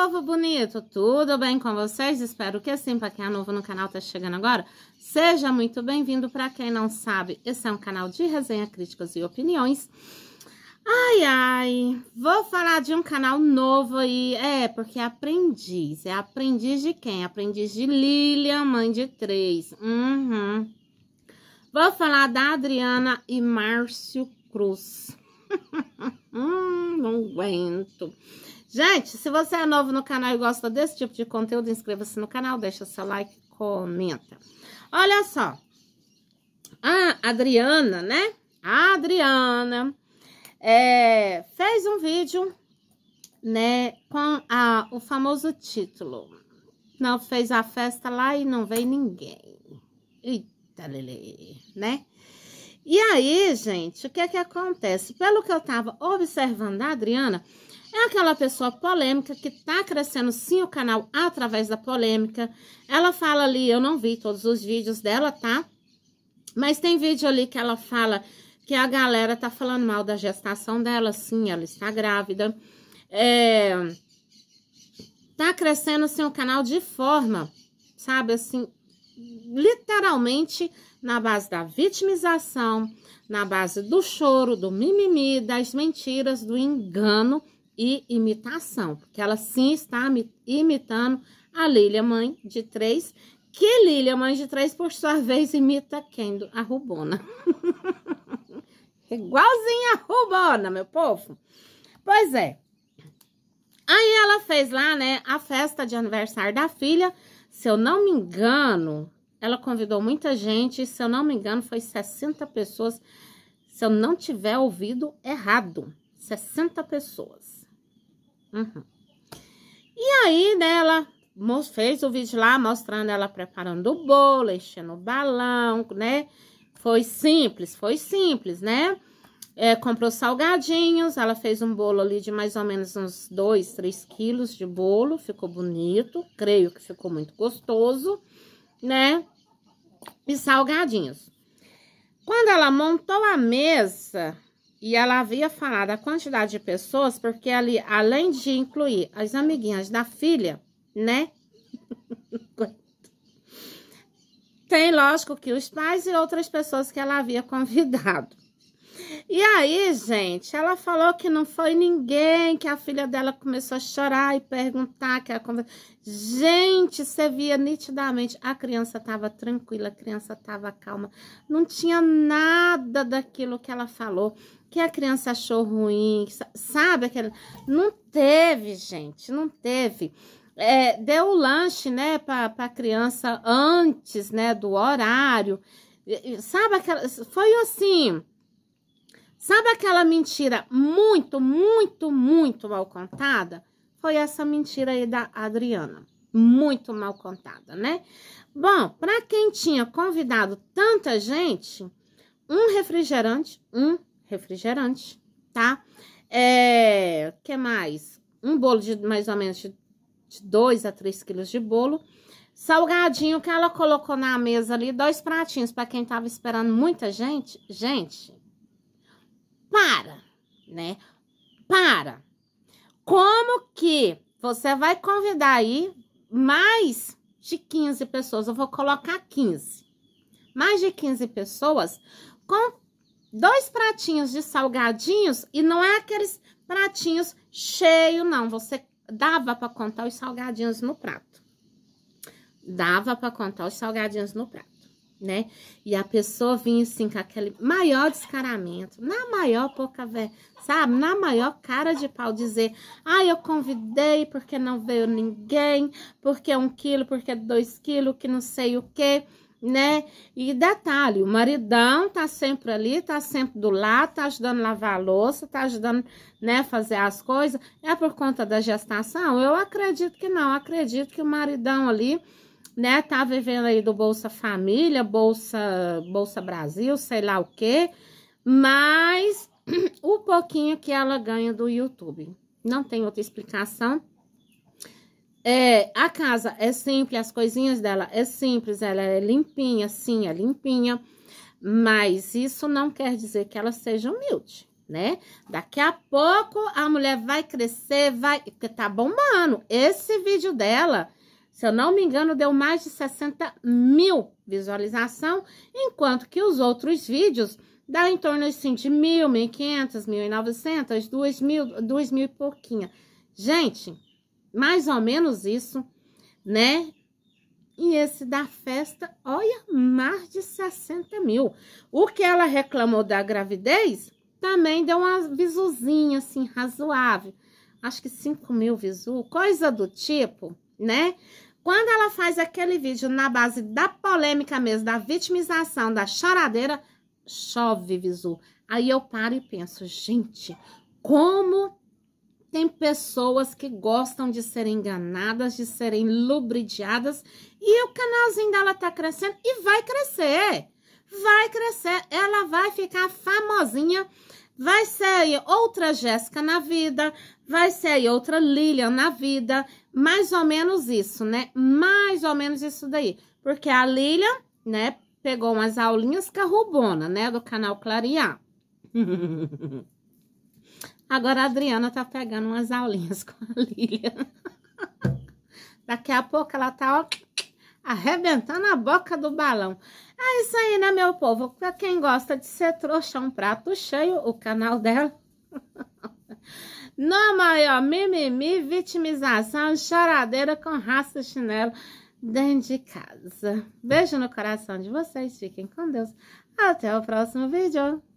povo bonito, tudo bem com vocês? Espero que sim, para quem é novo no canal, tá chegando agora. Seja muito bem-vindo, para quem não sabe, esse é um canal de resenha, críticas e opiniões. Ai, ai, vou falar de um canal novo aí, é, porque é aprendiz, é aprendiz de quem? Aprendiz de Lilian, mãe de três, uhum. Vou falar da Adriana e Márcio Cruz. hum, não aguento. Gente, se você é novo no canal e gosta desse tipo de conteúdo, inscreva-se no canal, deixa seu like, comenta. Olha só, a Adriana, né? A Adriana é, fez um vídeo, né, com a, o famoso título. Não fez a festa lá e não veio ninguém. Eita, Lele, né? E aí, gente, o que é que acontece? Pelo que eu tava observando a Adriana, é aquela pessoa polêmica que está crescendo sim o canal através da polêmica. Ela fala ali, eu não vi todos os vídeos dela, tá? Mas tem vídeo ali que ela fala que a galera tá falando mal da gestação dela, sim, ela está grávida. É, tá crescendo sim o canal de forma, sabe, assim, literalmente na base da vitimização, na base do choro, do mimimi, das mentiras, do engano e imitação, porque ela sim está imitando a Lília, mãe de três, que Lília, mãe de três, por sua vez, imita quem? A Rubona. Igualzinha a Rubona, meu povo. Pois é. Aí ela fez lá, né, a festa de aniversário da filha. Se eu não me engano, ela convidou muita gente. Se eu não me engano, foi 60 pessoas. Se eu não tiver ouvido errado, 60 pessoas. Uhum. E aí, né, fez o vídeo lá mostrando ela preparando o bolo, enchendo o balão, né? Foi simples, foi simples, né? É, comprou salgadinhos, ela fez um bolo ali de mais ou menos uns 2, 3 quilos de bolo, ficou bonito, creio que ficou muito gostoso, né? E salgadinhos. Quando ela montou a mesa, e ela havia falado a quantidade de pessoas, porque ali, além de incluir as amiguinhas da filha, né? Tem, lógico, que os pais e outras pessoas que ela havia convidado. E aí, gente, ela falou que não foi ninguém, que a filha dela começou a chorar e perguntar. que ela... Gente, você via nitidamente, a criança estava tranquila, a criança estava calma. Não tinha nada daquilo que ela falou, que a criança achou ruim, sabe? Aquela... Não teve, gente, não teve. É, deu o lanche, né, para a criança antes, né, do horário. Sabe aquela... Foi assim... Sabe aquela mentira muito, muito, muito mal contada? Foi essa mentira aí da Adriana. Muito mal contada, né? Bom, para quem tinha convidado tanta gente, um refrigerante, um refrigerante, tá? É, que mais? Um bolo de mais ou menos de, de 2 a 3 quilos de bolo. Salgadinho que ela colocou na mesa ali, dois pratinhos para quem tava esperando muita gente. Gente, para, né? Para. Como que você vai convidar aí mais de 15 pessoas? Eu vou colocar 15. Mais de 15 pessoas com dois pratinhos de salgadinhos e não é aqueles pratinhos cheio não, você dava para contar os salgadinhos no prato. Dava para contar os salgadinhos no prato né? E a pessoa vinha assim com aquele maior descaramento, na maior pouca ver, sabe? Na maior cara de pau dizer, ah, eu convidei porque não veio ninguém, porque um quilo, porque dois quilos, que não sei o quê né? E detalhe, o maridão tá sempre ali, tá sempre do lado, tá ajudando a lavar a louça, tá ajudando, né, fazer as coisas. É por conta da gestação? Eu acredito que não, acredito que o maridão ali né, tá vivendo aí do Bolsa Família, Bolsa, Bolsa Brasil, sei lá o quê, mas o pouquinho que ela ganha do YouTube. Não tem outra explicação. É, a casa é simples, as coisinhas dela é simples, ela é limpinha, sim, é limpinha, mas isso não quer dizer que ela seja humilde, né? Daqui a pouco a mulher vai crescer, vai, porque tá bombando. Esse vídeo dela se eu não me engano, deu mais de 60 mil visualizações, enquanto que os outros vídeos dá em torno assim, de mil, mil e 2.000 mil mil, mil e pouquinho. Gente, mais ou menos isso, né? E esse da festa, olha, mais de 60 mil. O que ela reclamou da gravidez também deu uma visuzinha, assim, razoável. Acho que 5 mil visu, coisa do tipo, né? Quando ela faz aquele vídeo na base da polêmica mesmo, da vitimização, da choradeira, chove visu. Aí eu paro e penso, gente, como tem pessoas que gostam de serem enganadas, de serem lubridiadas, e o canalzinho dela tá crescendo e vai crescer. Vai crescer, ela vai ficar famosinha, vai ser outra Jéssica na vida, vai ser outra Lilian na vida, mais ou menos isso, né? Mais ou menos isso daí. Porque a Lilian, né, pegou umas aulinhas com a Rubona, né, do canal Clarear. Agora a Adriana tá pegando umas aulinhas com a Lilian. Daqui a pouco ela tá ó, arrebentando a boca do balão. É isso aí, né, meu povo? Pra quem gosta de ser trouxa, um prato cheio, o canal dela. na maior mimimi, vitimização, choradeira com raça chinelo dentro de casa. Beijo no coração de vocês, fiquem com Deus. Até o próximo vídeo.